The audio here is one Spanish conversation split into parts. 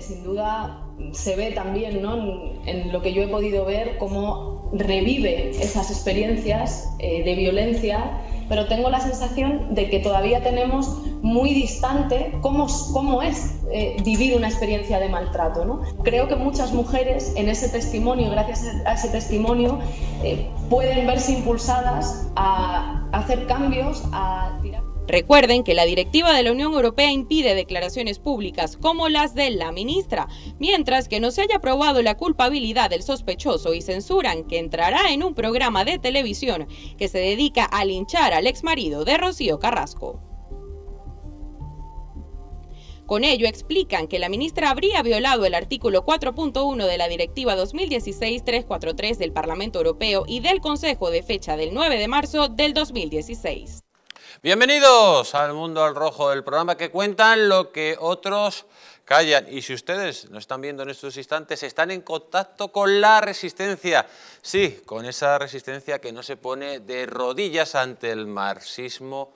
Sin duda se ve también en, lo que yo he podido ver cómo revive esas experiencias eh, de violencia, pero tengo la sensación de que todavía tenemos muy distante cómo, cómo es eh, vivir una experiencia de maltrato. ¿no? Creo que muchas mujeres en ese testimonio, gracias a ese testimonio, eh, pueden verse impulsadas a hacer cambios, a Recuerden que la directiva de la Unión Europea impide declaraciones públicas como las de la ministra, mientras que no se haya probado la culpabilidad del sospechoso y censuran que entrará en un programa de televisión que se dedica a linchar al exmarido de Rocío Carrasco. Con ello explican que la ministra habría violado el artículo 4.1 de la Directiva 2016-343 del Parlamento Europeo y del Consejo de fecha del 9 de marzo del 2016. Bienvenidos al Mundo al Rojo, el programa que cuentan lo que otros callan. Y si ustedes nos están viendo en estos instantes, están en contacto con la resistencia. Sí, con esa resistencia que no se pone de rodillas ante el marxismo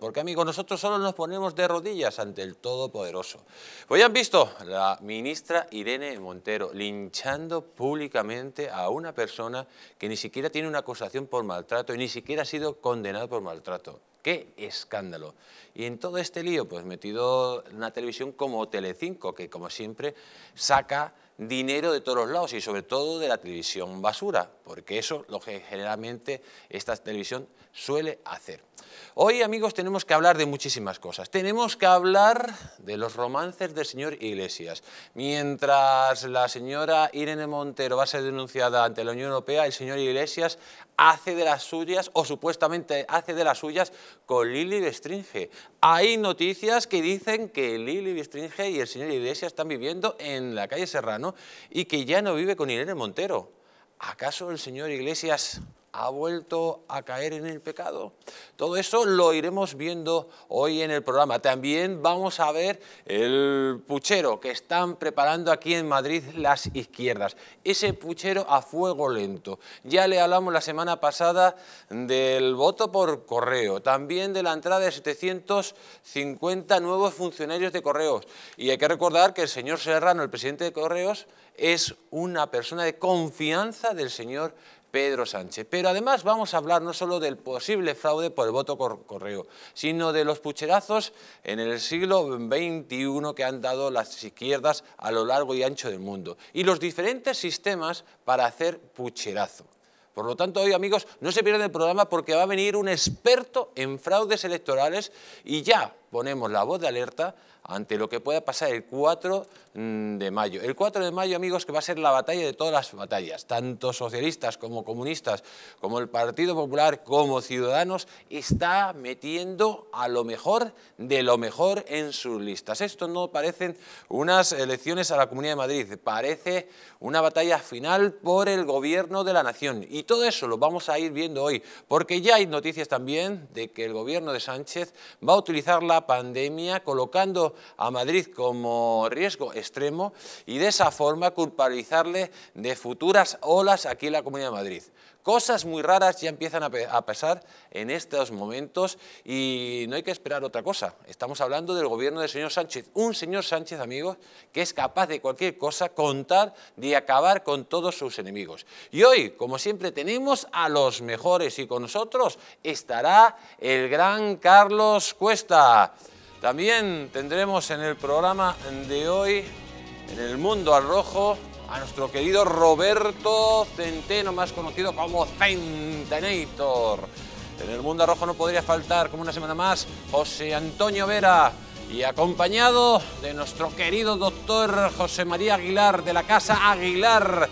porque amigos, nosotros solo nos ponemos de rodillas ante el Todopoderoso. Pues ya han visto la ministra Irene Montero linchando públicamente a una persona que ni siquiera tiene una acusación por maltrato y ni siquiera ha sido condenada por maltrato. ¡Qué escándalo! Y en todo este lío, pues metido una televisión como Telecinco, que como siempre saca dinero de todos lados y sobre todo de la televisión basura, porque eso lo que generalmente esta televisión suele hacer. Hoy, amigos, tenemos que hablar de muchísimas cosas. Tenemos que hablar de los romances del señor Iglesias. Mientras la señora Irene Montero va a ser denunciada ante la Unión Europea, el señor Iglesias hace de las suyas, o supuestamente hace de las suyas, con Lili Stringe. Hay noticias que dicen que Lili Bistringe y el señor Iglesias están viviendo en la calle Serrano y que ya no vive con Irene Montero. ¿Acaso el señor Iglesias ha vuelto a caer en el pecado. Todo eso lo iremos viendo hoy en el programa. También vamos a ver el puchero que están preparando aquí en Madrid las izquierdas. Ese puchero a fuego lento. Ya le hablamos la semana pasada del voto por correo, también de la entrada de 750 nuevos funcionarios de correos. Y hay que recordar que el señor Serrano, el presidente de correos, es una persona de confianza del señor Pedro Sánchez. Pero además vamos a hablar no solo del posible fraude por el voto correo, sino de los pucherazos en el siglo XXI que han dado las izquierdas a lo largo y ancho del mundo y los diferentes sistemas para hacer pucherazo. Por lo tanto, hoy, amigos, no se pierdan el programa porque va a venir un experto en fraudes electorales y ya ponemos la voz de alerta ante lo que pueda pasar el 4 mm, de mayo. El 4 de mayo, amigos, que va a ser la batalla de todas las batallas, tanto socialistas como comunistas, como el Partido Popular, como Ciudadanos, está metiendo a lo mejor de lo mejor en sus listas. Esto no parecen unas elecciones a la Comunidad de Madrid, parece una batalla final por el gobierno de la nación. Y todo eso lo vamos a ir viendo hoy, porque ya hay noticias también de que el gobierno de Sánchez va a utilizar la pandemia, colocando a Madrid como riesgo extremo y de esa forma culpabilizarle de futuras olas aquí en la Comunidad de Madrid. Cosas muy raras ya empiezan a, pasar en estos momentos y no hay que esperar otra cosa. Estamos hablando del gobierno del señor Sánchez, un señor Sánchez, amigos, que es capaz de cualquier cosa contar de acabar con todos sus enemigos. Y hoy, como siempre, tenemos a los mejores y con nosotros estará el gran Carlos Cuesta. También tendremos en el programa de hoy, en el mundo al rojo, a nuestro querido Roberto Centeno, más conocido como Centenator. En el Mundo Rojo no podría faltar, como una semana más, José Antonio Vera y acompañado de nuestro querido doctor José María Aguilar de la Casa Aguilar.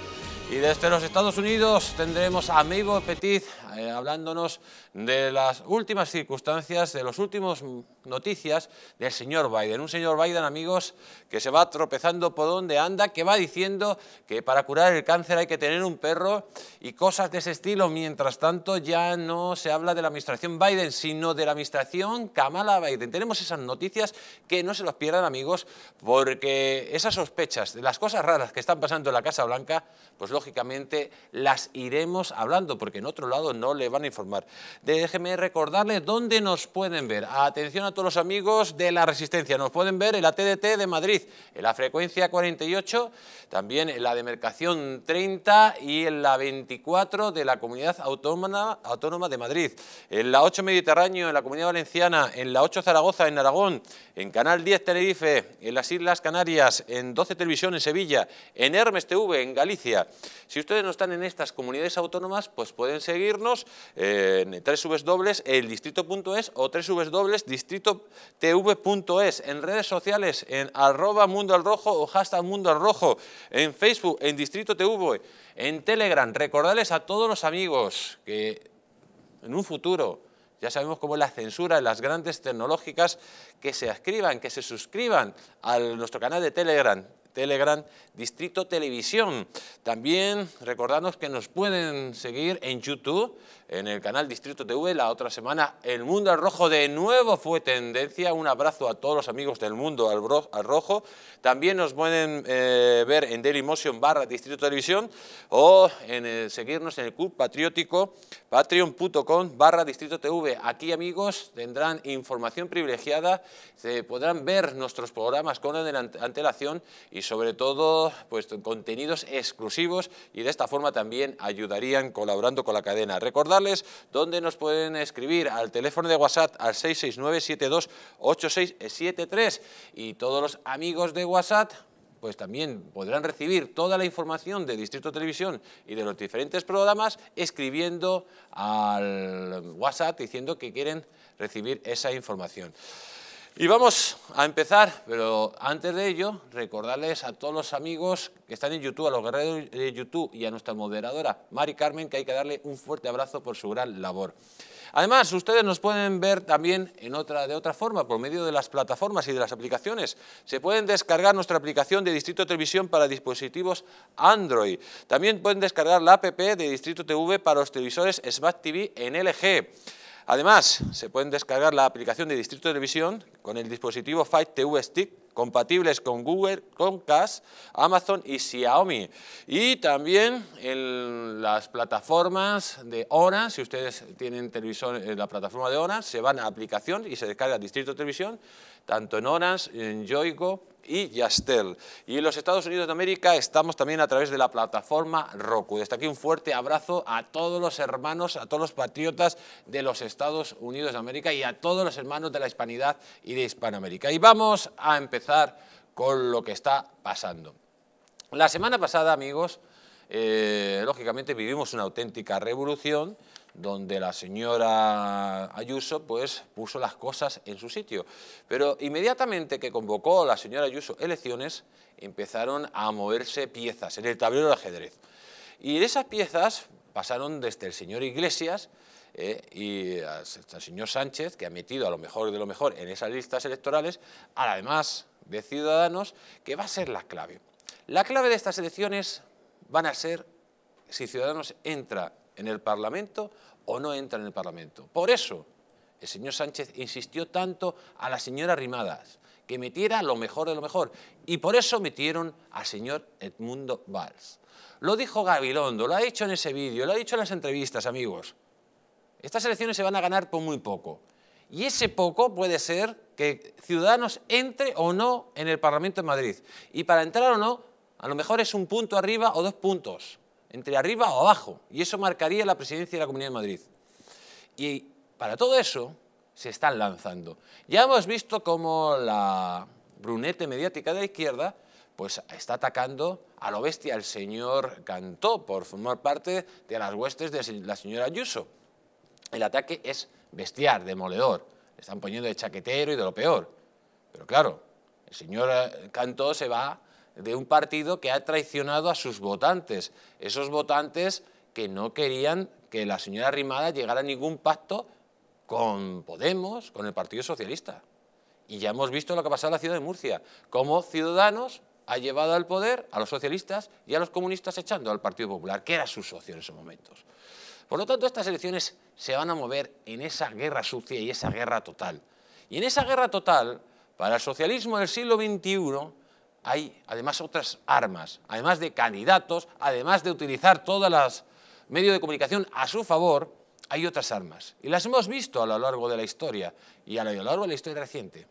Y desde los Estados Unidos tendremos a Amigo Petit eh, hablándonos de las últimas circunstancias, de las últimas noticias del señor Biden. Un señor Biden, amigos, que se va tropezando por donde anda, que va diciendo que para curar el cáncer hay que tener un perro y cosas de ese estilo. Mientras tanto, ya no se habla de la administración Biden, sino de la administración Kamala Biden. Tenemos esas noticias que no se los pierdan, amigos, porque esas sospechas de las cosas raras que están pasando en la Casa Blanca, pues lógicamente las iremos hablando, porque en otro lado no no le van a informar. Déjeme recordarles dónde nos pueden ver. Atención a todos los amigos de la Resistencia. Nos pueden ver en la TDT de Madrid, en la frecuencia 48, también en la de mercación 30 y en la 24 de la Comunidad Autónoma, Autónoma de Madrid. En la 8 Mediterráneo, en la Comunidad Valenciana, en la 8 Zaragoza, en Aragón, en Canal 10 Tenerife, en las Islas Canarias, en 12 Televisión en Sevilla, en Hermes TV en Galicia. Si ustedes no están en estas comunidades autónomas, pues pueden seguirnos eh, en en www.eldistrito.es o www.distritotv.es, en redes sociales, en arroba mundo al rojo o hashtag mundo al rojo, en Facebook, en Distrito TV, en Telegram. Recordarles a todos los amigos que en un futuro... Ya sabemos cómo la censura en las grandes tecnológicas que se escriban, que se suscriban a nuestro canal de Telegram, Telegram, Distrito Televisión. También recordarnos que nos pueden seguir en YouTube, en el canal Distrito TV. La otra semana, El Mundo al Rojo de nuevo fue tendencia. Un abrazo a todos los amigos del Mundo al, Rojo. También nos pueden eh, ver en Dailymotion barra Distrito Televisión o en seguirnos en el Club Patriótico, patreon.com barra Distrito TV. Aquí, amigos, tendrán información privilegiada, se podrán ver nuestros programas con antelación y sobre todo pues, contenidos exclusivos y de esta forma también ayudarían colaborando con la cadena. Recordar donde nos pueden escribir al teléfono de WhatsApp al 669-728673 y todos los amigos de WhatsApp pues también podrán recibir toda la información de Distrito Televisión y de los diferentes programas escribiendo al WhatsApp diciendo que quieren recibir esa información. Y vamos a empezar, pero antes de ello, recordarles a todos los amigos que están en YouTube, a los guerreros de YouTube y a nuestra moderadora, Mari Carmen, que hay que darle un fuerte abrazo por su gran labor. Además, ustedes nos pueden ver también en otra, de otra forma, por medio de las plataformas y de las aplicaciones. Se pueden descargar nuestra aplicación de Distrito Televisión para dispositivos Android. También pueden descargar la app de Distrito TV para los televisores Smart TV en LG. Además, se pueden descargar la aplicación de Distrito Televisión con el dispositivo Fight TV Stick, compatibles con Google, Comcast, Amazon y Xiaomi. Y también en las plataformas de horas, si ustedes tienen televisión, en eh, la plataforma de horas, se van a aplicación y se descarga Distrito Televisión, tanto en horas, en Yoigo, y Yastel. Y en los Estados Unidos de América estamos también a través de la plataforma Roku. Desde aquí un fuerte abrazo a todos los hermanos, a todos los patriotas de los Estados Unidos de América y a todos los hermanos de la hispanidad y de Hispanoamérica. Y vamos a empezar con lo que está pasando. La semana pasada, amigos, eh, lógicamente vivimos una auténtica revolución donde la señora Ayuso pues, puso las cosas en su sitio. Pero inmediatamente que convocó la señora Ayuso elecciones, empezaron a moverse piezas en el tablero de ajedrez. Y esas piezas pasaron desde el señor Iglesias eh, y hasta el señor Sánchez, que ha metido a lo mejor de lo mejor en esas listas electorales, a además de Ciudadanos, que va a ser la clave. La clave de estas elecciones van a ser si Ciudadanos entra en el Parlamento o no entra en el Parlamento. Por eso el señor Sánchez insistió tanto a la señora Rimadas, que metiera lo mejor de lo mejor. Y por eso metieron al señor Edmundo Valls. Lo dijo Gabilondo, lo ha dicho en ese vídeo, lo ha dicho en las entrevistas, amigos. Estas elecciones se van a ganar por muy poco. Y ese poco puede ser que Ciudadanos entre o no en el Parlamento de Madrid. Y para entrar o no, a lo mejor es un punto arriba o dos puntos entre arriba o abajo, y eso marcaría la presidencia de la Comunidad de Madrid. Y para todo eso se están lanzando. Ya hemos visto cómo la brunete mediática de la izquierda pues está atacando a lo bestia al señor Cantó por formar parte de las huestes de la señora Ayuso. El ataque es bestiar, demoledor. Le están poniendo de chaquetero y de lo peor. Pero claro, el señor eh, Cantó se va de un partido que ha traicionado a sus votantes, esos votantes que no querían que la señora Rimada llegara a ningún pacto con Podemos, con el Partido Socialista. Y ya hemos visto lo que ha pasado en la ciudad de Murcia, cómo Ciudadanos ha llevado al poder a los socialistas y a los comunistas echando al Partido Popular, que era su socio en esos momentos. Por lo tanto, estas elecciones se van a mover en esa guerra sucia y esa guerra total. Y en esa guerra total, para el socialismo del siglo XXI, hay además otras armas, además de candidatos, además de utilizar todos los medios de comunicación a su favor, hay otras armas. Y las hemos visto a lo largo de la historia y a lo largo de la historia reciente.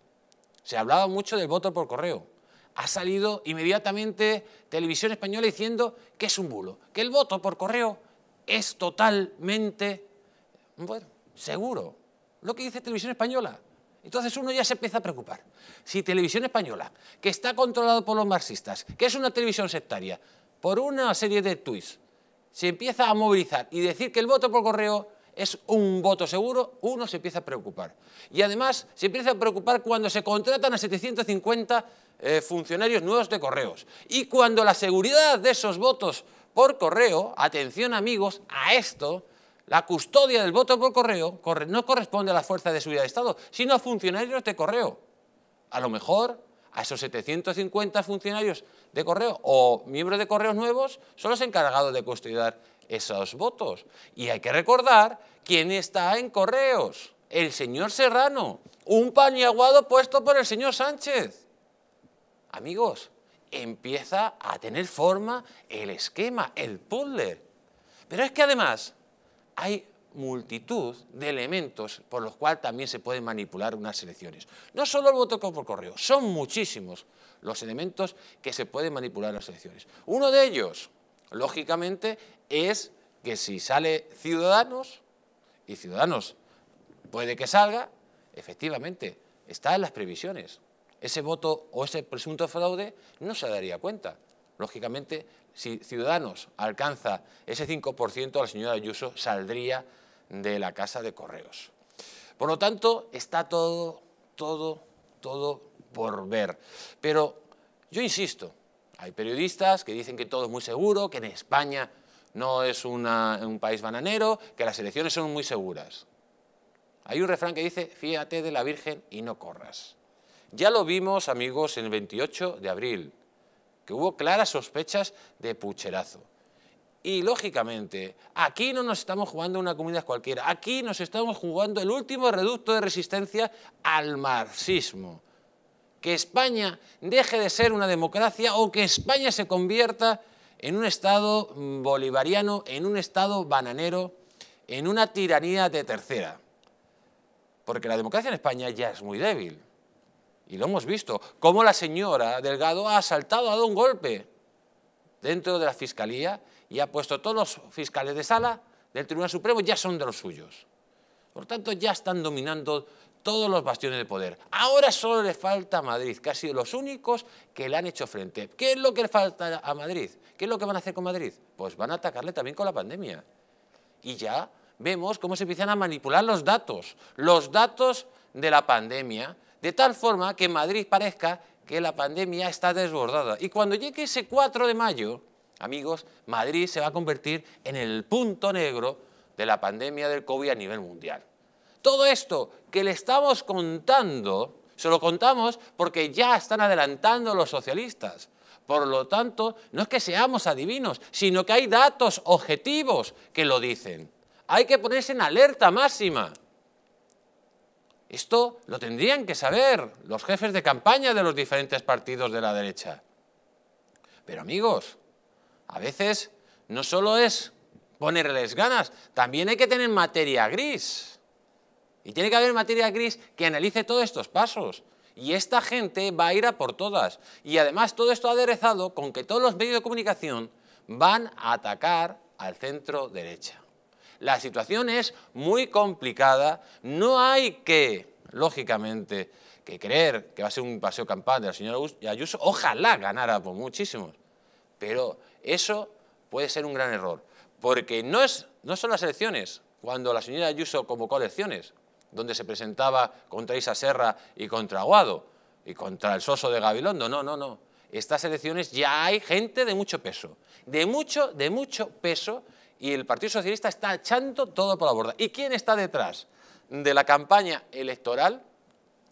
Se hablaba mucho del voto por correo. Ha salido inmediatamente Televisión Española diciendo que es un bulo, que el voto por correo es totalmente, seguro. Lo que dice Televisión Española, entonces uno ya se empieza a preocupar. Si Televisión Española, que está controlado por los marxistas, que es una televisión sectaria, por una serie de tweets, se empieza a movilizar y decir que el voto por correo es un voto seguro, uno se empieza a preocupar. Y además se empieza a preocupar cuando se contratan a 750 eh, funcionarios nuevos de correos. Y cuando la seguridad de esos votos por correo, atención amigos, a esto, la custodia del voto por correo no corresponde a la Fuerza de seguridad de Estado, sino a funcionarios de correo. A lo mejor a esos 750 funcionarios de correo o miembros de correos nuevos son los encargados de custodiar esos votos. Y hay que recordar quién está en correos. El señor Serrano, un pañaguado puesto por el señor Sánchez. Amigos, empieza a tener forma el esquema, el puzzle. Pero es que además hay multitud de elementos por los cuales también se pueden manipular unas elecciones. No solo el voto por correo, son muchísimos los elementos que se pueden manipular en las elecciones. Uno de ellos, lógicamente, es que si sale Ciudadanos, y Ciudadanos puede que salga, efectivamente, está en las previsiones. Ese voto o ese presunto fraude no se daría cuenta. Lógicamente, si Ciudadanos alcanza ese 5%, la señora Ayuso saldría de la casa de correos. Por lo tanto, está todo, todo, todo por ver. Pero yo insisto, hay periodistas que dicen que todo es muy seguro, que en España no es un país bananero, que las elecciones son muy seguras. Hay un refrán que dice, fíjate de la Virgen y no corras. Ya lo vimos, amigos, en el 28 de abril hubo claras sospechas de pucherazo. Y lógicamente, aquí no nos estamos jugando una comunidad cualquiera, aquí nos estamos jugando el último reducto de resistencia al marxismo. Que España deje de ser una democracia o que España se convierta en un Estado mm, bolivariano, en un Estado bananero, en una tiranía de tercera. Porque la democracia en España ya es muy débil. Y lo hemos visto, cómo la señora Delgado ha asaltado, ha dado un golpe dentro de la Fiscalía y ha puesto todos los fiscales de sala del Tribunal Supremo, ya son de los suyos. Por tanto, ya están dominando todos los bastiones de poder. Ahora solo le falta a Madrid, que sido los únicos que le han hecho frente. ¿Qué es lo que le falta a Madrid? ¿Qué es lo que van a hacer con Madrid? Pues van a atacarle también con la pandemia. Y ya vemos cómo se empiezan a manipular los datos, los datos de la pandemia, de tal forma que Madrid parezca que la pandemia está desbordada. Y cuando llegue ese 4 de mayo, amigos, Madrid se va a convertir en el punto negro de la pandemia del COVID a nivel mundial. Todo esto que le estamos contando, se lo contamos porque ya están adelantando los socialistas. Por lo tanto, no es que seamos adivinos, sino que hay datos objetivos que lo dicen. Hay que ponerse en alerta máxima. Esto lo tendrían que saber los jefes de campaña de los diferentes partidos de la derecha. Pero amigos, a veces no solo es ponerles ganas, también hay que tener materia gris. Y tiene que haber materia gris que analice todos estos pasos. Y esta gente va a ir a por todas. Y además todo esto aderezado con que todos los medios de comunicación van a atacar al centro derecha. La situación es muy complicada, no hay que, lógicamente, que creer que va a ser un paseo de la señora Ayuso, ojalá ganara por muchísimos, pero eso puede ser un gran error, porque no, es, no son las elecciones cuando la señora Ayuso convocó elecciones, donde se presentaba contra Isa Serra y contra Aguado, y contra el soso de Gabilondo, no, no, no. Estas elecciones ya hay gente de mucho peso, de mucho, de mucho peso, y el Partido Socialista está echando todo por la borda. ¿Y quién está detrás de la campaña electoral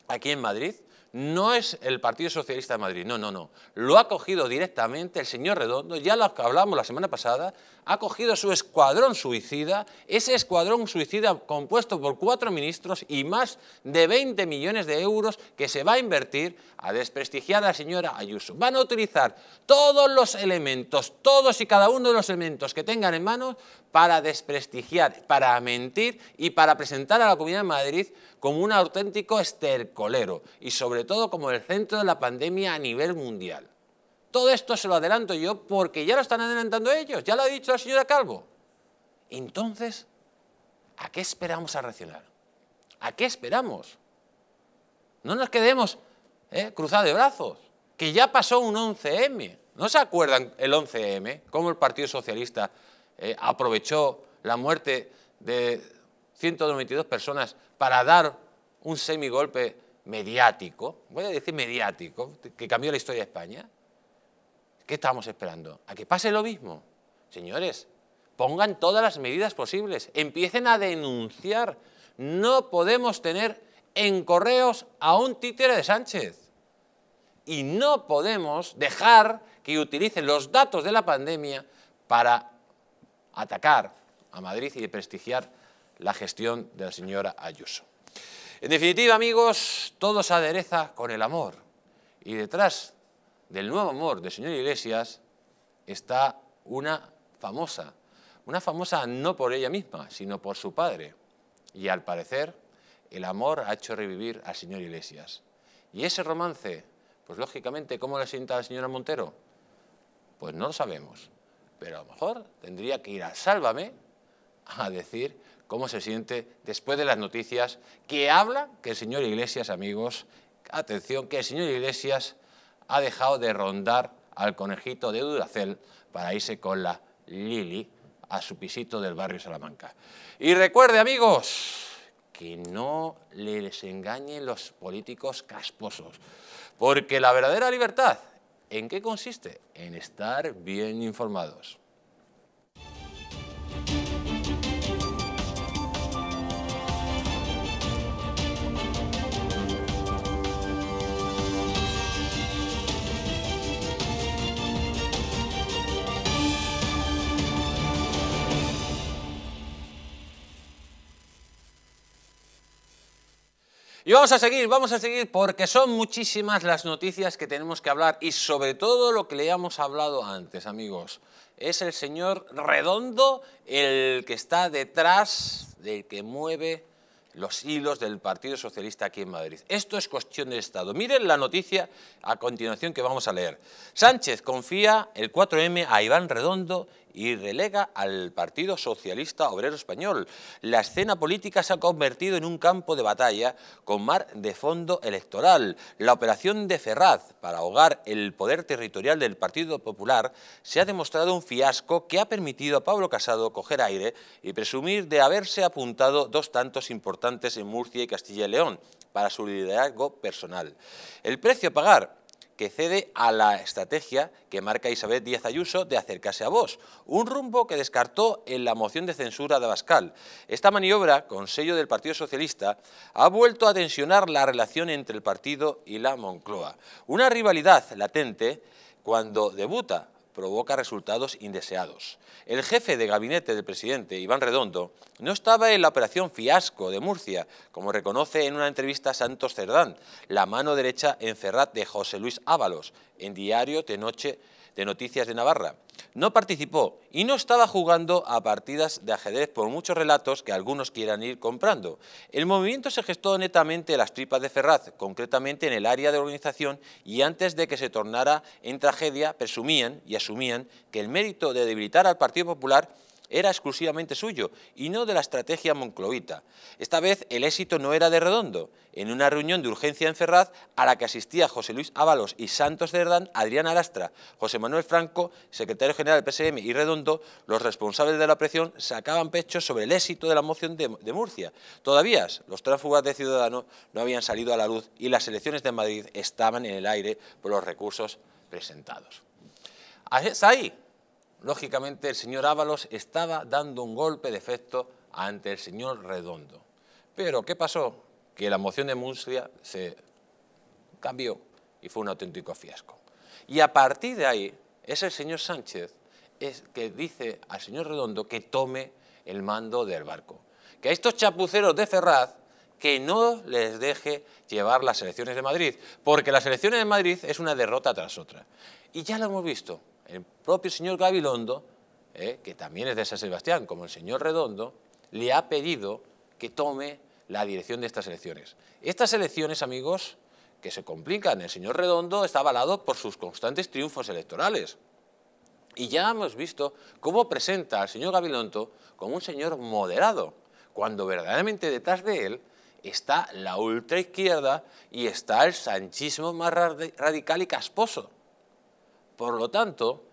aquí en Madrid? no es el Partido Socialista de Madrid, no, no, no. Lo ha cogido directamente el señor Redondo, ya lo que hablamos la semana pasada, ha cogido su escuadrón suicida, ese escuadrón suicida compuesto por cuatro ministros y más de 20 millones de euros que se va a invertir a desprestigiada señora Ayuso. Van a utilizar todos los elementos, todos y cada uno de los elementos que tengan en manos para desprestigiar, para mentir y para presentar a la Comunidad de Madrid como un auténtico estercolero y sobre todo como el centro de la pandemia a nivel mundial. Todo esto se lo adelanto yo porque ya lo están adelantando ellos, ya lo ha dicho la señora Calvo. Entonces, ¿a qué esperamos a reaccionar? ¿A qué esperamos? No nos quedemos ¿eh? cruzados de brazos, que ya pasó un 11M. ¿No se acuerdan el 11M? Como el Partido Socialista eh, aprovechó la muerte de 192 personas para dar un semigolpe mediático, voy a decir mediático, que cambió la historia de España. ¿Qué estamos esperando? ¿A que pase lo mismo? Señores, pongan todas las medidas posibles, empiecen a denunciar. No podemos tener en correos a un títere de Sánchez. Y no podemos dejar que utilicen los datos de la pandemia para atacar a Madrid y prestigiar la gestión de la señora Ayuso. En definitiva, amigos, todo se adereza con el amor. Y detrás del nuevo amor de señor Iglesias está una famosa. Una famosa no por ella misma, sino por su padre. Y al parecer, el amor ha hecho revivir al señor Iglesias. Y ese romance, pues lógicamente, ¿cómo le sienta la señora Montero? Pues no lo sabemos pero a lo mejor tendría que ir a Sálvame a decir cómo se siente después de las noticias que habla que el señor Iglesias, amigos, atención, que el señor Iglesias ha dejado de rondar al conejito de Duracel para irse con la Lili a su pisito del barrio Salamanca. Y recuerde, amigos, que no les engañen los políticos casposos, porque la verdadera libertad ¿En qué consiste? En estar bien informados. Y vamos a seguir, vamos a seguir porque son muchísimas las noticias que tenemos que hablar y sobre todo lo que le hemos hablado antes, amigos. Es el señor Redondo el que está detrás del que mueve los hilos del Partido Socialista aquí en Madrid. Esto es cuestión de Estado. Miren la noticia a continuación que vamos a leer. Sánchez confía el 4M a Iván Redondo y relega al Partido Socialista Obrero Español. La escena política se ha convertido en un campo de batalla con mar de fondo electoral. La operación de Ferraz para ahogar el poder territorial del Partido Popular se ha demostrado un fiasco que ha permitido a Pablo Casado coger aire y presumir de haberse apuntado dos tantos importantes en Murcia y Castilla y León para su liderazgo personal. El precio a pagar que cede a la estrategia que marca Isabel Díaz Ayuso de acercarse a Vos. un rumbo que descartó en la moción de censura de Abascal. Esta maniobra, con sello del Partido Socialista, ha vuelto a tensionar la relación entre el partido y la Moncloa. Una rivalidad latente cuando debuta provoca resultados indeseados. El jefe de gabinete del presidente, Iván Redondo, no estaba en la operación Fiasco de Murcia, como reconoce en una entrevista Santos Cerdán, la mano derecha en de José Luis Ábalos, en Diario de Noche de Noticias de Navarra. No participó y no estaba jugando a partidas de ajedrez por muchos relatos que algunos quieran ir comprando. El movimiento se gestó netamente en las tripas de Ferraz, concretamente en el área de organización y antes de que se tornara en tragedia presumían y asumían que el mérito de debilitar al Partido Popular era exclusivamente suyo y no de la estrategia moncloita. Esta vez el éxito no era de redondo. En una reunión de urgencia en Ferraz a la que asistía José Luis Ábalos y Santos Herdán, Adrián Alastra, José Manuel Franco, secretario general del PSM y Redondo, los responsables de la presión sacaban pecho sobre el éxito de la moción de, Murcia. Todavía los tráfugas de Ciudadanos no habían salido a la luz y las elecciones de Madrid estaban en el aire por los recursos presentados. Ah, ahí lógicamente el señor Ábalos estaba dando un golpe de efecto ante el señor Redondo. Pero, ¿qué pasó? Que la moción de Murcia se cambió y fue un auténtico fiasco. Y a partir de ahí, es el señor Sánchez es que dice al señor Redondo que tome el mando del barco. Que a estos chapuceros de Ferraz que no les deje llevar las elecciones de Madrid, porque las elecciones de Madrid es una derrota tras otra. Y ya lo hemos visto, el propio señor Gabilondo, eh, que también es de San Sebastián, como el señor Redondo, le ha pedido que tome la dirección de estas elecciones. Estas elecciones, amigos, que se complican, el señor Redondo está avalado por sus constantes triunfos electorales. Y ya hemos visto cómo presenta al señor Gabilondo como un señor moderado, cuando verdaderamente detrás de él está la ultraizquierda y está el sanchismo más radical y casposo. Por lo tanto,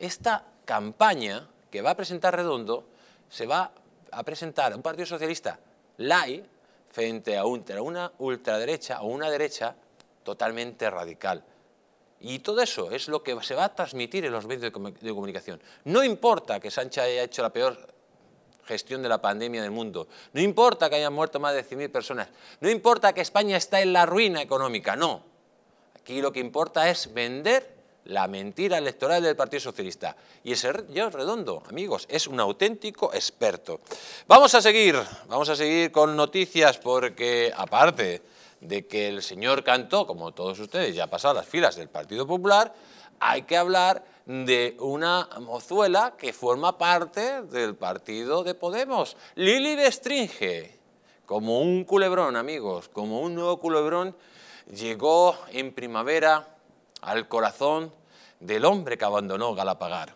esta campaña que va a presentar Redondo se va a presentar un Partido Socialista lai frente a una ultraderecha o una derecha totalmente radical. Y todo eso es lo que se va a transmitir en los medios de, comunicación. No importa que Sánchez haya hecho la peor gestión de la pandemia del mundo, no importa que hayan muerto más de 100.000 personas, no importa que España está en la ruina económica, no. Aquí lo que importa es vender la mentira electoral del Partido Socialista. Y ese es Redondo, amigos, es un auténtico experto. Vamos a seguir, vamos a seguir con noticias porque aparte de que el señor Cantó, como todos ustedes, ya ha pasado las filas del Partido Popular, hay que hablar de una mozuela que forma parte del partido de Podemos, Lili Bestringe, como un culebrón, amigos, como un nuevo culebrón, llegó en primavera al corazón del hombre que abandonó Galapagar.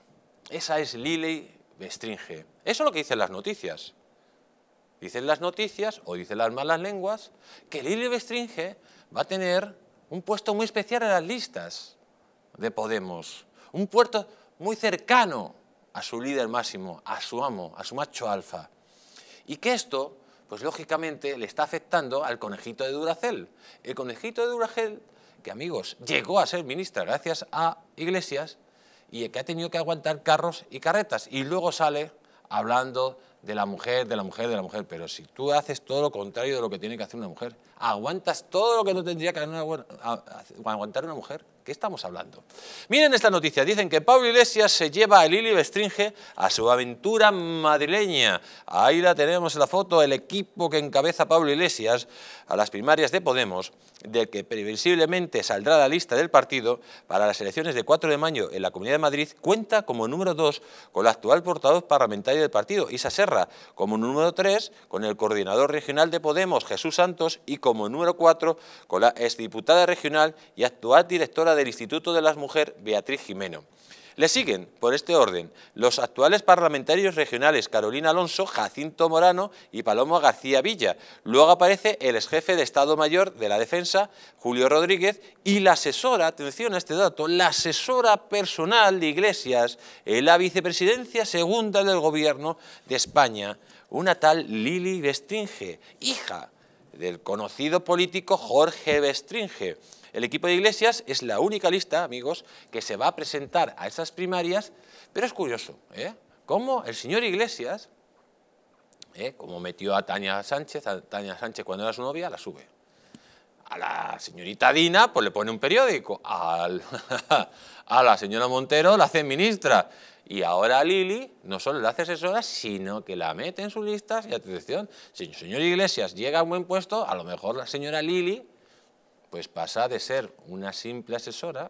Esa es Lily Bestringe. Eso es lo que dicen las noticias. Dicen las noticias, o dicen las malas lenguas, que Lily Bestringe va a tener un puesto muy especial en las listas de Podemos. Un puerto muy cercano a su líder máximo, a su amo, a su macho alfa. Y que esto, pues lógicamente, le está afectando al conejito de Duracel. El conejito de Duracel que amigos, llegó a ser ministra gracias a Iglesias y que ha tenido que aguantar carros y carretas. Y luego sale hablando de la mujer, de la mujer, de la mujer. Pero si tú haces todo lo contrario de lo que tiene que hacer una mujer, aguantas todo lo que no tendría que aguantar una mujer, ¿qué estamos hablando? Miren esta noticia, dicen que Pablo Iglesias se lleva a Lili Bestringe a su aventura madrileña. Ahí la tenemos en la foto, el equipo que encabeza Pablo Iglesias a las primarias de Podemos del que previsiblemente saldrá la lista del partido para las elecciones de 4 de mayo en la Comunidad de Madrid, cuenta como número 2 con la actual portavoz parlamentaria del partido, Isa Serra, como número 3 con el coordinador regional de Podemos, Jesús Santos, y como número 4 con la exdiputada regional y actual directora del Instituto de las Mujeres, Beatriz Jimeno. Le siguen, por este orden, los actuales parlamentarios regionales Carolina Alonso, Jacinto Morano y Palomo García Villa. Luego aparece el exjefe de Estado Mayor de la Defensa, Julio Rodríguez, y la asesora, atención a este dato, la asesora personal de Iglesias en la vicepresidencia segunda del Gobierno de España, una tal Lili Bestringe, hija del conocido político Jorge Bestringe. El equipo de Iglesias es la única lista, amigos, que se va a presentar a esas primarias, pero es curioso, ¿eh? Cómo el señor Iglesias, ¿eh? como metió a Tania Sánchez, a Tania Sánchez cuando era su novia, la sube. A la señorita Dina, pues le pone un periódico. a la señora Montero la hace ministra. Y ahora a Lili no solo la hace asesora, sino que la mete en sus listas. Y atención, si el señor Iglesias llega a un buen puesto, a lo mejor la señora Lili pues pasa de ser una simple asesora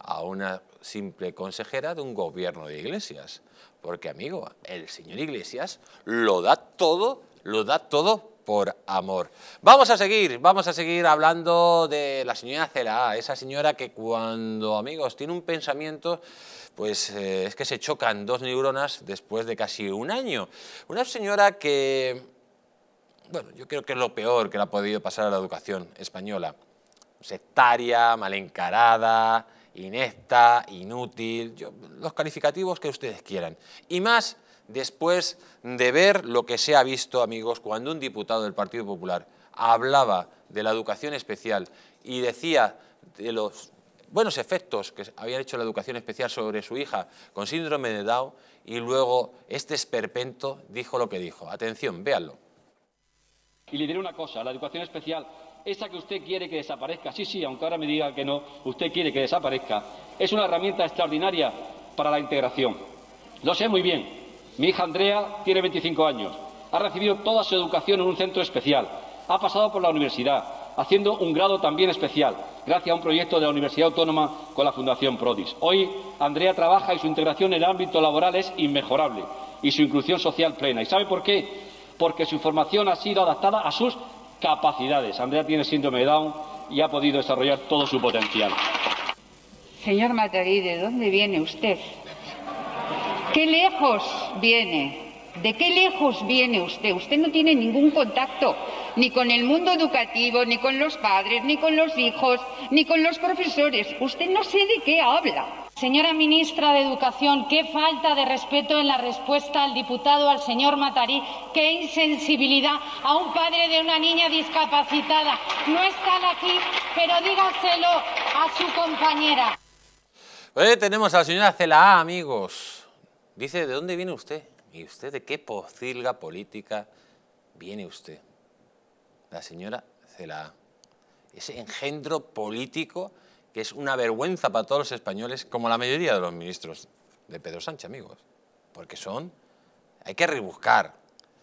a una simple consejera de un gobierno de Iglesias. Porque, amigo, el señor Iglesias lo da todo, lo da todo por amor. Vamos a seguir, vamos a seguir hablando de la señora Cela, esa señora que cuando, amigos, tiene un pensamiento, pues eh, es que se chocan dos neuronas después de casi un año. Una señora que, bueno, yo creo que es lo peor que le ha podido pasar a la educación española sectaria, mal encarada, inútil, los calificativos que ustedes quieran. Y más después de ver lo que se ha visto, amigos, cuando un diputado del Partido Popular hablaba de la educación especial y decía de los buenos efectos que había hecho la educación especial sobre su hija con síndrome de Down y luego este esperpento dijo lo que dijo. Atención, véanlo. Y le diré una cosa, la educación especial esa que usted quiere que desaparezca, sí, sí, aunque ahora me diga que no, usted quiere que desaparezca, es una herramienta extraordinaria para la integración. Lo sé muy bien. Mi hija Andrea tiene 25 años, ha recibido toda su educación en un centro especial, ha pasado por la universidad, haciendo un grado también especial, gracias a un proyecto de la Universidad Autónoma con la Fundación Prodis. Hoy Andrea trabaja y su integración en el ámbito laboral es inmejorable y su inclusión social plena. ¿Y sabe por qué? Porque su formación ha sido adaptada a sus capacidades. Andrea tiene síndrome de Down y ha podido desarrollar todo su potencial. Señor Matarí, ¿de dónde viene usted? ¿Qué lejos viene? ¿De qué lejos viene usted? Usted no tiene ningún contacto ni con el mundo educativo, ni con los padres, ni con los hijos, ni con los profesores. Usted no sé de qué habla. Señora ministra de Educación, qué falta de respeto en la respuesta al diputado, al señor Matarí, qué insensibilidad a un padre de una niña discapacitada. No están aquí, pero dígaselo a su compañera. Hoy tenemos a la señora Celaá, amigos. Dice, ¿de dónde viene usted? ¿Y usted de qué pocilga política viene usted? La señora Celaá. Ese engendro político que es una vergüenza para todos los españoles, como la mayoría de los ministros de Pedro Sánchez, amigos. Porque son, hay que rebuscar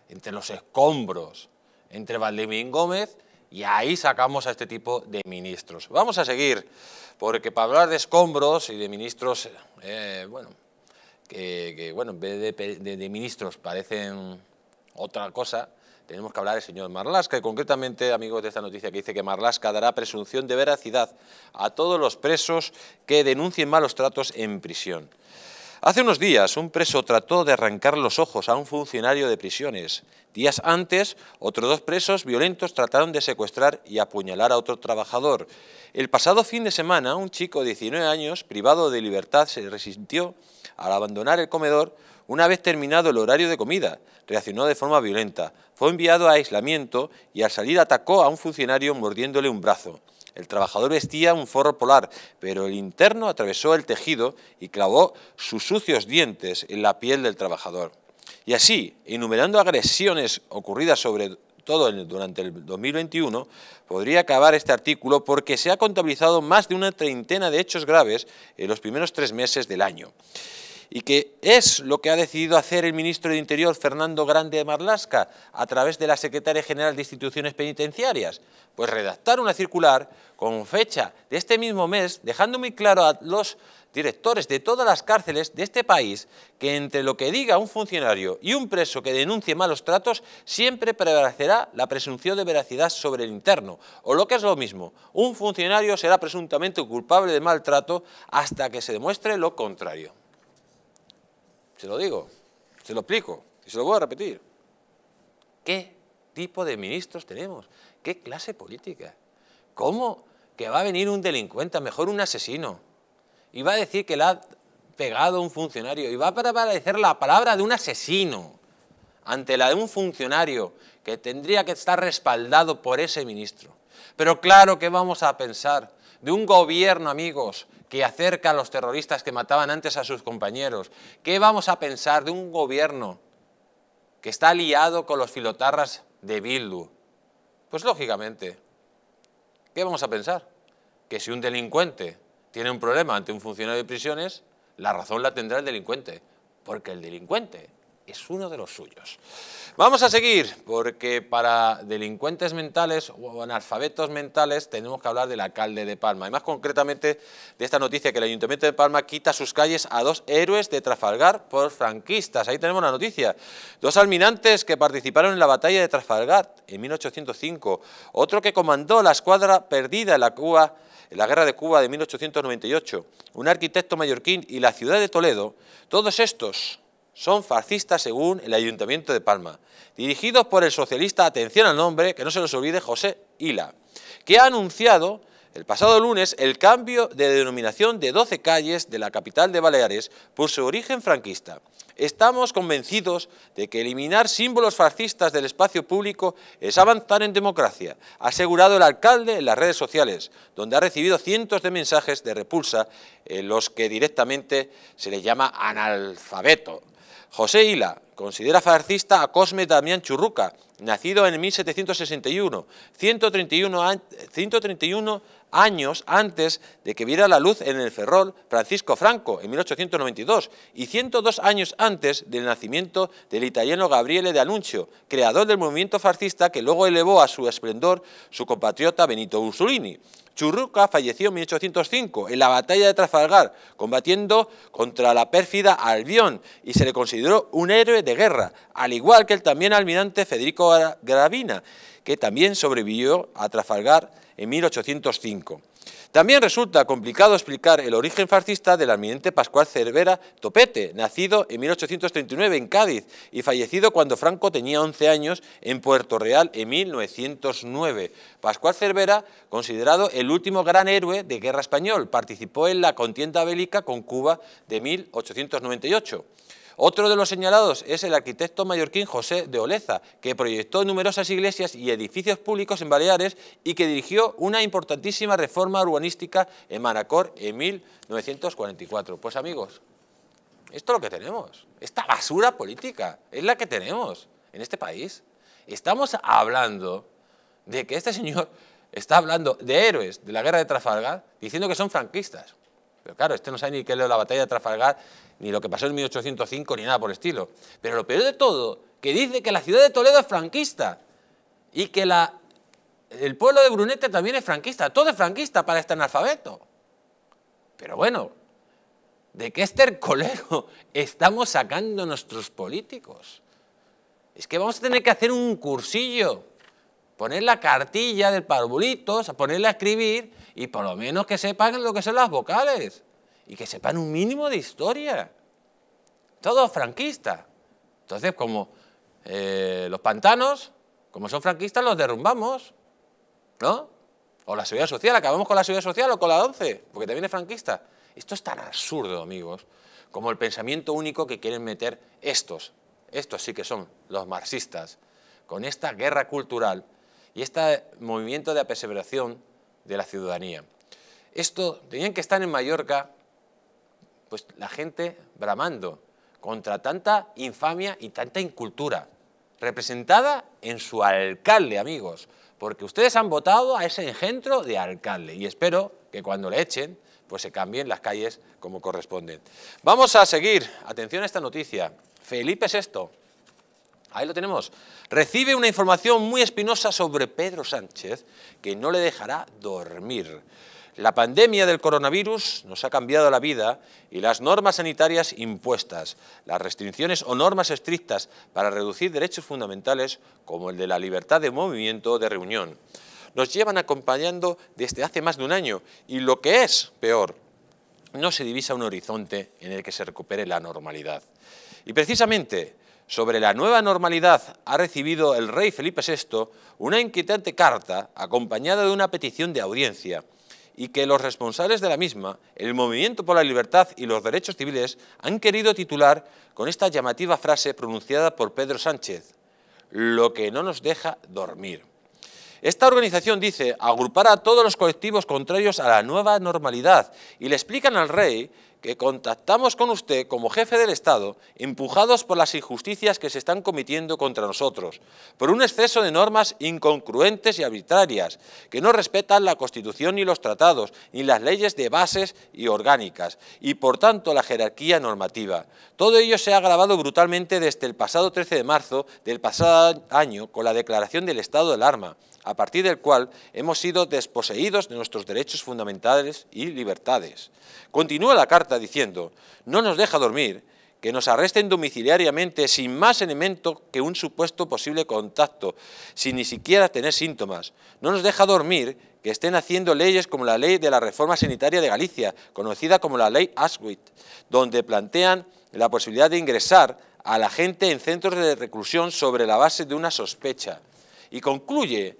entre los escombros, entre Valdemín Gómez y ahí sacamos a este tipo de ministros. Vamos a seguir, porque para hablar de escombros y de ministros, eh, bueno, que, bueno, en vez de ministros parecen otra cosa, tenemos que hablar del señor Marlasca y concretamente, amigos de esta noticia que dice que Marlasca dará presunción de veracidad a todos los presos que denuncien malos tratos en prisión. Hace unos días un preso trató de arrancar los ojos a un funcionario de prisiones. Días antes, otros dos presos violentos trataron de secuestrar y apuñalar a otro trabajador. El pasado fin de semana, un chico de 19 años, privado de libertad, se resistió al abandonar el comedor una vez terminado el horario de comida, reaccionó de forma violenta, fue enviado a aislamiento y al salir atacó a un funcionario mordiéndole un brazo. El trabajador vestía un forro polar, pero el interno atravesó el tejido y clavó sus sucios dientes en la piel del trabajador. Y así, enumerando agresiones ocurridas sobre todo durante el 2021, podría acabar este artículo porque se ha contabilizado más de una treintena de hechos graves en los primeros tres meses del año y que es lo que ha decidido hacer el ministro de Interior, Fernando Grande de Marlasca, a través de la secretaria general de instituciones penitenciarias, pues redactar una circular con fecha de este mismo mes, dejando muy claro a los directores de todas las cárceles de este país que entre lo que diga un funcionario y un preso que denuncie malos tratos, siempre prevalecerá la presunción de veracidad sobre el interno, o lo que es lo mismo, un funcionario será presuntamente culpable de maltrato hasta que se demuestre lo contrario. Se lo digo, se lo explico y se lo voy a repetir. ¿Qué tipo de ministros tenemos? ¿Qué clase política? ¿Cómo que va a venir un delincuente, mejor un asesino, y va a decir que le ha pegado un funcionario, y va a prevalecer la palabra de un asesino ante la de un funcionario que tendría que estar respaldado por ese ministro? Pero claro que vamos a pensar de un gobierno, amigos, que acerca a los terroristas que mataban antes a sus compañeros? ¿Qué vamos a pensar de un gobierno que está aliado con los filotarras de Bildu? Pues lógicamente, ¿qué vamos a pensar? Que si un delincuente tiene un problema ante un funcionario de prisiones, la razón la tendrá el delincuente, porque el delincuente es uno de los suyos. Vamos a seguir, porque para delincuentes mentales o analfabetos mentales tenemos que hablar del alcalde de Palma, y más concretamente de esta noticia que el Ayuntamiento de Palma quita sus calles a dos héroes de Trafalgar por franquistas. Ahí tenemos la noticia. Dos almirantes que participaron en la batalla de Trafalgar en 1805, otro que comandó la escuadra perdida en la Cuba en la guerra de Cuba de 1898, un arquitecto mallorquín y la ciudad de Toledo, todos estos son fascistas según el Ayuntamiento de Palma, dirigidos por el socialista, atención al nombre, que no se los olvide, José Hila, que ha anunciado el pasado lunes el cambio de denominación de 12 calles de la capital de Baleares por su origen franquista. Estamos convencidos de que eliminar símbolos fascistas del espacio público es avanzar en democracia, ha asegurado el alcalde en las redes sociales, donde ha recibido cientos de mensajes de repulsa en los que directamente se le llama analfabeto José Hila considera farcista a Cosme Damián Churruca, nacido en 1761, 131, años antes de que viera la luz en el Ferrol Francisco Franco, en 1892, y 102 años antes del nacimiento del italiano Gabriele de creador del movimiento fascista que luego elevó a su esplendor su compatriota Benito Mussolini. Churruca falleció en 1805 en la batalla de Trafalgar, combatiendo contra la pérfida Albión, y se le consideró un héroe de guerra, al igual que el también almirante Federico Gravina, que también sobrevivió a Trafalgar en 1805. También resulta complicado explicar el origen fascista del almirante Pascual Cervera Topete, nacido en 1839 en Cádiz y fallecido cuando Franco tenía 11 años en Puerto Real en 1909. Pascual Cervera, considerado el último gran héroe de guerra español, participó en la contienda bélica con Cuba de 1898. Otro de los señalados es el arquitecto mallorquín José de Oleza, que proyectó numerosas iglesias y edificios públicos en Baleares y que dirigió una importantísima reforma urbanística en Maracor en 1944. Pues amigos, esto es lo que tenemos. Esta basura política es la que tenemos en este país. Estamos hablando de que este señor está hablando de héroes de la guerra de Trafalgar diciendo que son franquistas. Pero claro, este no sabe ni qué leo la batalla de Trafalgar, ni lo que pasó en 1805, ni nada por el estilo. Pero lo peor de todo, que dice que la ciudad de Toledo es franquista y que el pueblo de Brunete también es franquista. Todo es franquista para este analfabeto. Pero bueno, ¿de qué estercolero estamos sacando nuestros políticos? Es que vamos a tener que hacer un cursillo, poner la cartilla del parvulito, o a escribir y por lo menos que sepan lo que son las vocales y que sepan un mínimo de historia. Todo franquista. Entonces, como eh, los pantanos, como son franquistas, los derrumbamos, ¿no? O la seguridad social, acabamos con la seguridad social o con la 11, porque también es franquista. Esto es tan absurdo, amigos, como el pensamiento único que quieren meter estos. Estos sí que son los marxistas, con esta guerra cultural y este movimiento de aperseveración de la ciudadanía. Esto tenían que estar en Mallorca, pues la gente bramando contra tanta infamia y tanta incultura, representada en su alcalde, amigos, porque ustedes han votado a ese engendro de alcalde y espero que cuando le echen, pues se cambien las calles como corresponden. Vamos a seguir, atención a esta noticia, Felipe esto. Ahí lo tenemos. Recibe una información muy espinosa sobre Pedro Sánchez que no le dejará dormir. La pandemia del coronavirus nos ha cambiado la vida y las normas sanitarias impuestas, las restricciones o normas estrictas para reducir derechos fundamentales como el de la libertad de movimiento o de reunión, nos llevan acompañando desde hace más de un año y lo que es peor, no se divisa un horizonte en el que se recupere la normalidad. Y precisamente sobre la nueva normalidad ha recibido el rey Felipe VI una inquietante carta acompañada de una petición de audiencia y que los responsables de la misma, el Movimiento por la Libertad y los Derechos Civiles, han querido titular con esta llamativa frase pronunciada por Pedro Sánchez, lo que no nos deja dormir. Esta organización dice agrupar a todos los colectivos contrarios a la nueva normalidad y le explican al rey que contactamos con usted como jefe del Estado, empujados por las injusticias que se están cometiendo contra nosotros, por un exceso de normas incongruentes y arbitrarias, que no respetan la Constitución ni los tratados, ni las leyes de bases y orgánicas, y por tanto la jerarquía normativa. Todo ello se ha agravado brutalmente desde el pasado 13 de marzo del pasado año con la declaración del estado de alarma, a partir del cual hemos sido desposeídos de nuestros derechos fundamentales y libertades. Continúa la carta diciendo, no nos deja dormir, que nos arresten domiciliariamente sin más elemento que un supuesto posible contacto, sin ni siquiera tener síntomas. No nos deja dormir que estén haciendo leyes como la ley de la reforma sanitaria de Galicia, conocida como la ley Aswit, donde plantean la posibilidad de ingresar a la gente en centros de reclusión sobre la base de una sospecha. Y concluye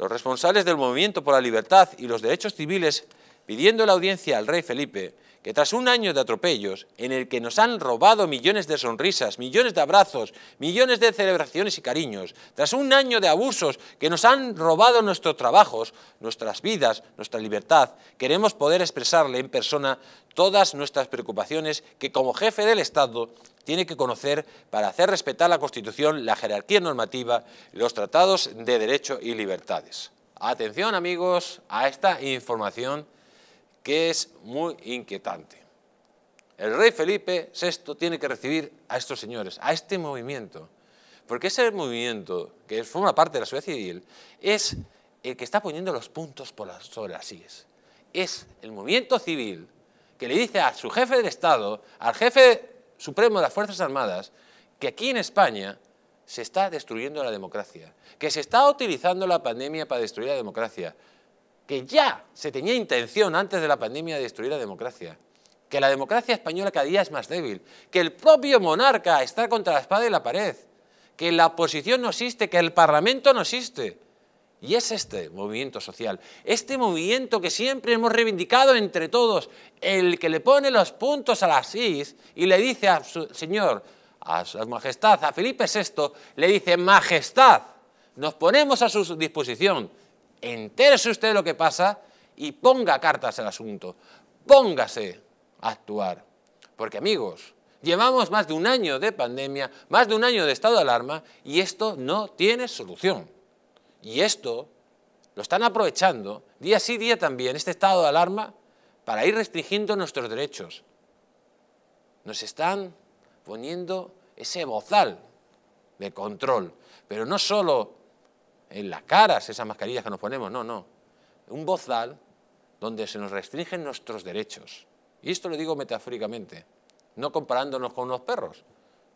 los responsables del Movimiento por la Libertad y los Derechos Civiles, pidiendo la audiencia al rey Felipe, que tras un año de atropellos, en el que nos han robado millones de sonrisas, millones de abrazos, millones de celebraciones y cariños, tras un año de abusos que nos han robado nuestros trabajos, nuestras vidas, nuestra libertad, queremos poder expresarle en persona todas nuestras preocupaciones que como jefe del Estado tiene que conocer para hacer respetar la Constitución, la jerarquía normativa, los tratados de derecho y libertades. Atención amigos a esta información que es muy inquietante. El rey Felipe VI tiene que recibir a estos señores, a este movimiento, porque ese movimiento, que forma parte de la sociedad civil, es el que está poniendo los puntos por las, sobre las sillas. Es el movimiento civil que le dice a su jefe del Estado, al jefe supremo de las Fuerzas Armadas, que aquí en España se está destruyendo la democracia, que se está utilizando la pandemia para destruir la democracia, que ya se tenía intención antes de la pandemia de destruir la democracia, que la democracia española cada día es más débil, que el propio monarca está contra la espada y la pared, que la oposición no existe, que el parlamento no existe. Y es este movimiento social, este movimiento que siempre hemos reivindicado entre todos, el que le pone los puntos a las is y le dice a su señor, a su majestad, a Felipe VI, le dice, majestad, nos ponemos a su disposición, entérese usted de lo que pasa y ponga cartas al asunto. Póngase a actuar. Porque amigos, llevamos más de un año de pandemia, más de un año de estado de alarma y esto no tiene solución. Y esto lo están aprovechando día sí, día también, este estado de alarma, para ir restringiendo nuestros derechos. Nos están poniendo ese bozal de control, pero no solo en las caras, esas mascarillas que nos ponemos, no, no. Un bozal donde se nos restringen nuestros derechos. Y esto lo digo metafóricamente, no comparándonos con unos perros,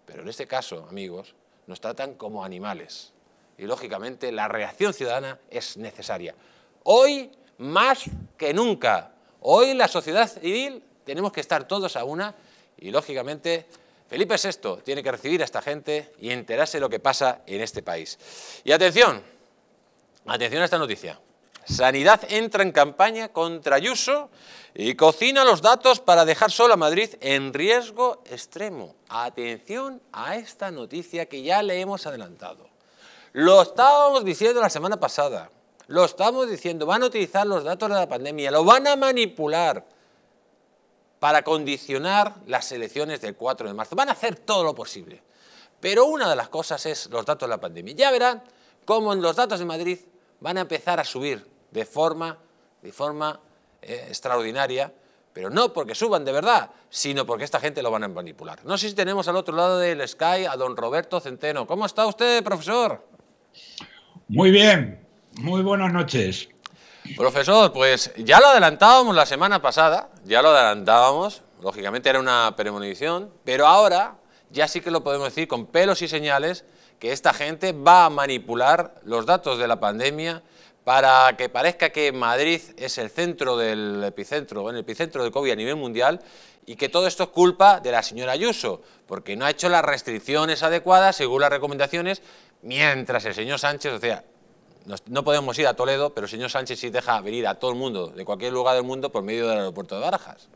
pero en este caso, amigos, nos tratan como animales. Y lógicamente la reacción ciudadana es necesaria. Hoy más que nunca, hoy la sociedad civil tenemos que estar todos a una y lógicamente Felipe VI tiene que recibir a esta gente y enterarse de lo que pasa en este país. Y atención, Atención a esta noticia. Sanidad entra en campaña contra Ayuso y cocina los datos para dejar solo a Madrid en riesgo extremo. Atención a esta noticia que ya le hemos adelantado. Lo estábamos diciendo la semana pasada. Lo estábamos diciendo. Van a utilizar los datos de la pandemia. Lo van a manipular para condicionar las elecciones del 4 de marzo. Van a hacer todo lo posible. Pero una de las cosas es los datos de la pandemia. Ya verán cómo en los datos de Madrid van a empezar a subir de forma, de forma eh, extraordinaria, pero no porque suban de verdad, sino porque esta gente lo van a manipular. No sé si tenemos al otro lado del Sky a don Roberto Centeno. ¿Cómo está usted, profesor? Muy bien, muy buenas noches. Profesor, pues ya lo adelantábamos la semana pasada, ya lo adelantábamos, lógicamente era una premonición, pero ahora ya sí que lo podemos decir con pelos y señales que esta gente va a manipular los datos de la pandemia para que parezca que Madrid es el centro del epicentro, el epicentro de COVID a nivel mundial y que todo esto es culpa de la señora Ayuso, porque no ha hecho las restricciones adecuadas según las recomendaciones, mientras el señor Sánchez, o sea, no podemos ir a Toledo, pero el señor Sánchez sí deja venir a todo el mundo, de cualquier lugar del mundo, por medio del aeropuerto de Barajas.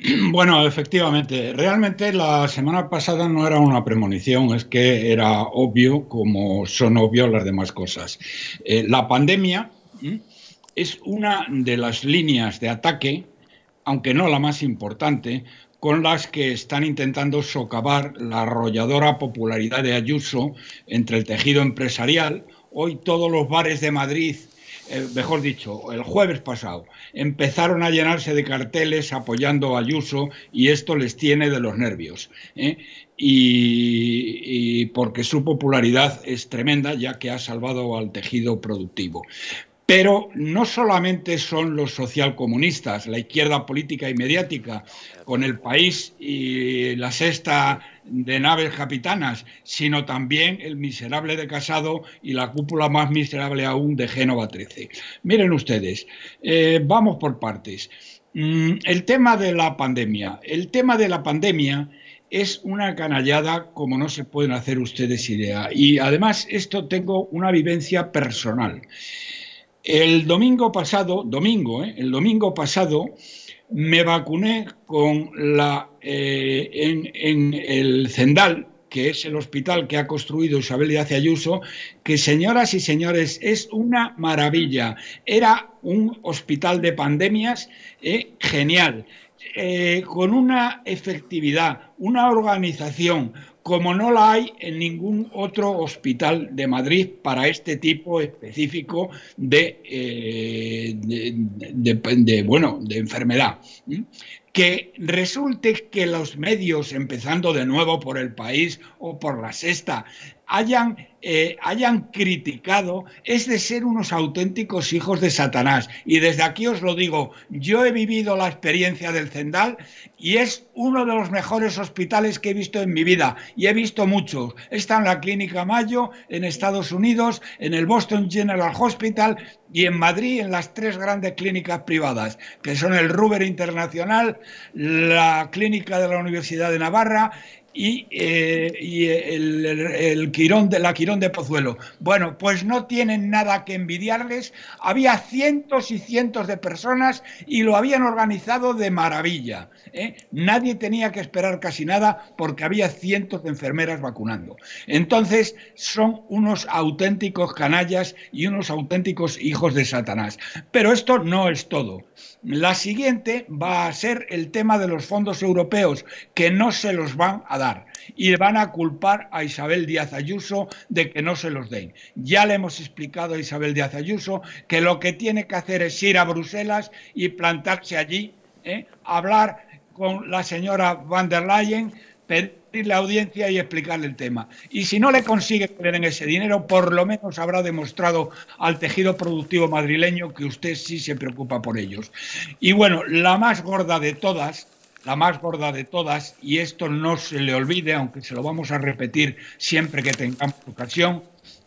Bueno, efectivamente, realmente la semana pasada no era una premonición, es que era obvio como son obvias las demás cosas. Eh, la pandemia es una de las líneas de ataque, aunque no la más importante, con las que están intentando socavar la arrolladora popularidad de Ayuso entre el tejido empresarial. Hoy todos los bares de Madrid eh, mejor dicho, el jueves pasado, empezaron a llenarse de carteles apoyando a Ayuso y esto les tiene de los nervios. ¿eh? y, porque su popularidad es tremenda ya que ha salvado al tejido productivo. Pero no solamente son los socialcomunistas, la izquierda política y mediática, con el país y la sexta de naves capitanas, sino también el miserable de Casado y la cúpula más miserable aún de Génova 13. Miren ustedes, eh, vamos por partes. Mm, el tema de la pandemia. El tema de la pandemia es una canallada como no se pueden hacer ustedes idea. Y además esto tengo una vivencia personal. El domingo pasado, domingo, eh, el domingo pasado me vacuné con la, eh, en, el Zendal, que es el hospital que ha construido Isabel Díaz Ayuso, que señoras y señores, es una maravilla. Era un hospital de pandemias eh, genial. con una efectividad, una organización, como no la hay en ningún otro hospital de Madrid para este tipo específico de, eh, bueno, de enfermedad. Que resulte que los medios, empezando de nuevo por el país o por la sexta, hayan, eh, hayan criticado es de ser unos auténticos hijos de Satanás. Y desde aquí os lo digo, yo he vivido la experiencia del Zendal y es uno de los mejores hospitales que he visto en mi vida. Y he visto muchos. Está en la Clínica Mayo, en Estados Unidos, en el Boston General Hospital y en Madrid, en las tres grandes clínicas privadas, que son el Ruber Internacional, la Clínica de la Universidad de Navarra y, eh, el, Quirón de la Quirón de Pozuelo. Bueno, pues no tienen nada que envidiarles. Había cientos y cientos de personas y lo habían organizado de maravilla. ¿eh? Nadie tenía que esperar casi nada porque había cientos de enfermeras vacunando. Entonces son unos auténticos canallas y unos auténticos hijos de Satanás. Pero esto no es todo. La siguiente va a ser el tema de los fondos europeos que no se los van a dar y van a culpar a Isabel Díaz Ayuso de que no se los den. Ya le hemos explicado a Isabel Díaz Ayuso que lo que tiene que hacer es ir a Bruselas y plantarse allí, ¿eh? hablar con la señora van der Leyen, pedirle audiencia y explicarle el tema. Y si no le consigue que ese dinero, por lo menos habrá demostrado al tejido productivo madrileño que usted sí se preocupa por ellos. Y bueno, la más gorda de todas la más gorda de todas, y esto no se le olvide, aunque se lo vamos a repetir siempre que tengamos ocasión,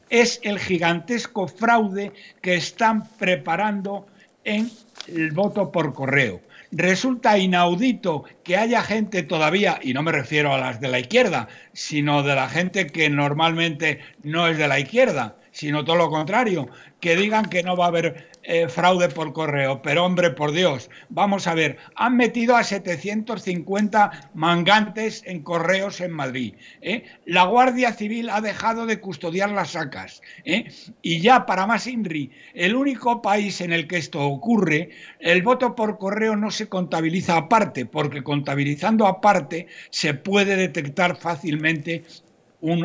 es el gigantesco fraude que están preparando en el voto por correo. Resulta inaudito que haya gente todavía, y no me refiero a las de la izquierda, sino de la gente que normalmente no es de la izquierda, sino todo lo contrario, que digan que no va a haber eh, fraude por correo, pero hombre, por Dios, vamos a ver, han metido a 750 mangantes en correos en Madrid. ¿eh? La Guardia Civil ha dejado de custodiar las sacas. ¿eh? Y ya para más INRI, el único país en el que esto ocurre, el voto por correo no se contabiliza aparte, porque contabilizando aparte se puede detectar fácilmente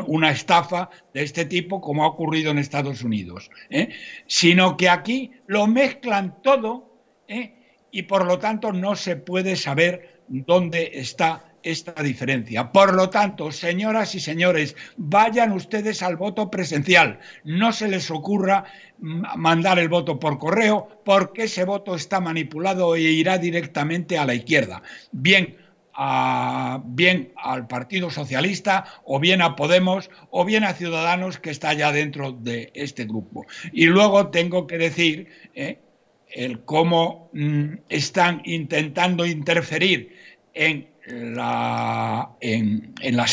una estafa de este tipo como ha ocurrido en Estados Unidos, ¿eh? sino que aquí lo mezclan todo ¿eh? y por lo tanto no se puede saber dónde está esta diferencia. Por lo tanto, señoras y señores, vayan ustedes al voto presencial. No se les ocurra mandar el voto por correo porque ese voto está manipulado e irá directamente a la izquierda. Bien, a, bien al Partido Socialista o bien a Podemos o bien a Ciudadanos que está ya dentro de este grupo. Y luego tengo que decir eh, el cómo mm, están intentando interferir en las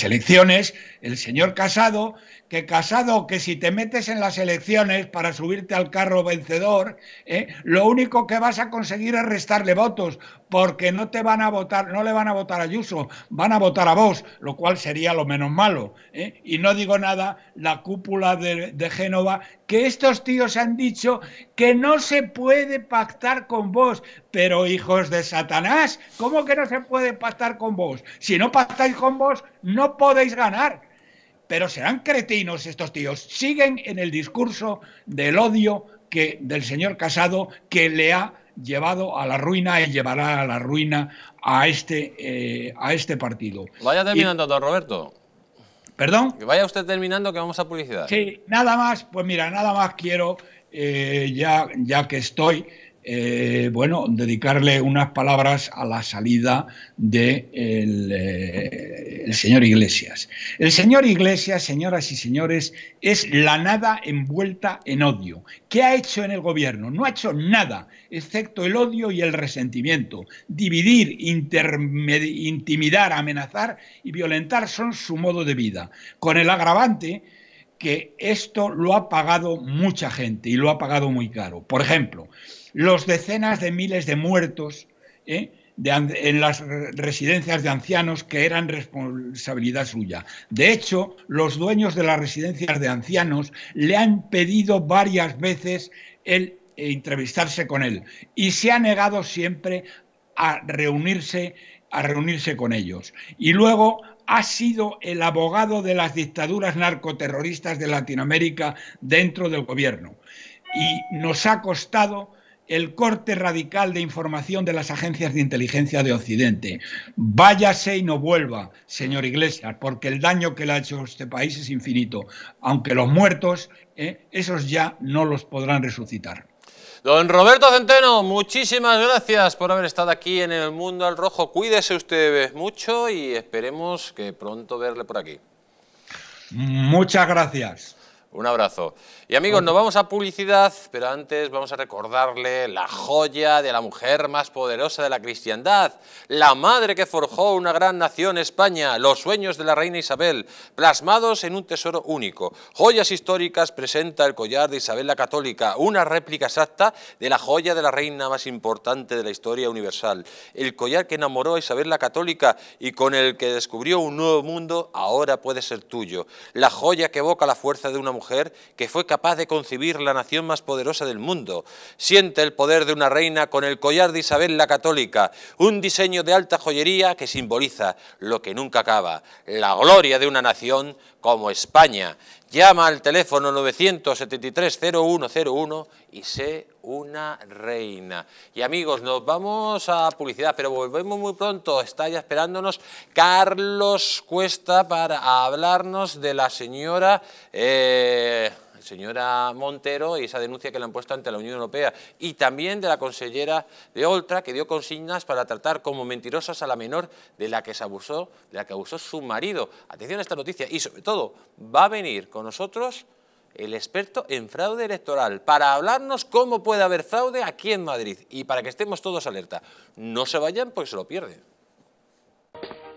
elecciones el señor Casado que Casado, que si te metes en las elecciones para subirte al carro vencedor, ¿eh? lo único que vas a conseguir es restarle votos, porque no te van a votar, no le van a votar a Ayuso, van a votar a vos, lo cual sería lo menos malo. ¿eh? Y no digo nada, la cúpula de, de Génova, que estos tíos han dicho que no se puede pactar con vos, pero hijos de Satanás, ¿cómo que no se puede pactar con vos? Si no pactáis con vos, no podéis ganar pero serán cretinos estos tíos. Siguen en el discurso del odio que, del señor Casado que le ha llevado a la ruina y llevará a la ruina a este, eh, a este partido. Vaya terminando, don Roberto. ¿Perdón? Que vaya usted terminando que vamos a publicidad. Sí, nada más, pues mira, nada más quiero, eh, ya, ya que estoy, eh, bueno, dedicarle unas palabras a la salida del eh, señor Iglesias. El señor Iglesias, señoras y señores, es la nada envuelta en odio. ¿Qué ha hecho en el gobierno? No ha hecho nada, excepto el odio y el resentimiento. Dividir, intimidar, amenazar y violentar son su modo de vida, con el agravante que esto lo ha pagado mucha gente y lo ha pagado muy caro. Por ejemplo, los decenas de miles de muertos ¿eh? en las residencias de ancianos que eran responsabilidad suya. De hecho, los dueños de las residencias de ancianos le han pedido varias veces el entrevistarse con él y se ha negado siempre a reunirse a reunirse con ellos. Y luego ha sido el abogado de las dictaduras narcoterroristas de Latinoamérica dentro del gobierno. Y nos ha costado el corte radical de información de las agencias de inteligencia de Occidente. Váyase y no vuelva, señor Iglesias, porque el daño que le ha hecho este país es infinito. Aunque los muertos, eh, esos ya no los podrán resucitar. Don Roberto Centeno, muchísimas gracias por haber estado aquí en el Mundo al Rojo. Cuídese usted mucho y esperemos que pronto verle por aquí. Muchas gracias. Un abrazo. Y amigos, nos vamos a publicidad, pero antes vamos a recordarle la joya de la mujer más poderosa de la cristiandad, la madre que forjó una gran nación España, los sueños de la reina Isabel, plasmados en un tesoro único. Joyas históricas presenta el collar de Isabel la Católica, una réplica exacta de la joya de la reina más importante de la historia universal, el collar que enamoró a Isabel la Católica y con el que descubrió un nuevo mundo, ahora puede ser tuyo. La joya que evoca la fuerza de una mujer que fue capaz de concebir la nación más poderosa del mundo. Siente el poder de una reina con el collar de Isabel la Católica, un diseño de alta joyería que simboliza lo que nunca acaba, la gloria de una nación como España. Llama al teléfono 973-0101 y sé una reina. Y amigos, nos vamos a publicidad, pero volvemos muy pronto. Está ya esperándonos Carlos Cuesta para hablarnos de la señora... Eh, señora Montero y esa denuncia que le han puesto ante la Unión Europea y también de la consellera de Oltra que dio consignas para tratar como mentirosas a la menor de la que se abusó, de la que abusó su marido. Atención a esta noticia y sobre todo va a venir con nosotros el experto en fraude electoral, para hablarnos cómo puede haber fraude aquí en Madrid y para que estemos todos alerta. No se vayan porque se lo pierden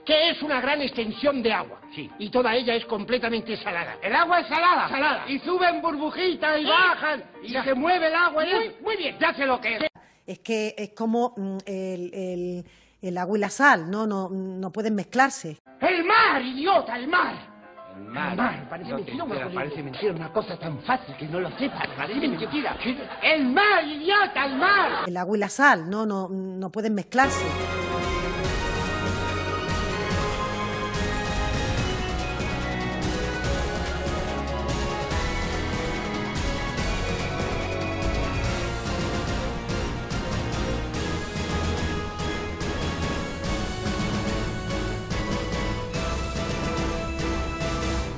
que es una gran extensión de agua. Sí. Y toda ella es completamente salada. El agua es salada. Salada. Y suben burbujitas y ¿Eh? bajan y se mueve el agua. muy, muy bien, ya lo que es. Es que es como mm, el, agua y la sal, ¿no? No, no pueden mezclarse. ¡El mar, idiota, el mar! Mar, mar, parece mentira, una, parece mentira, una cosa tan fácil que no lo sepa. El mar, idiota, el mar. El agua y la sal, no, no, no pueden mezclarse.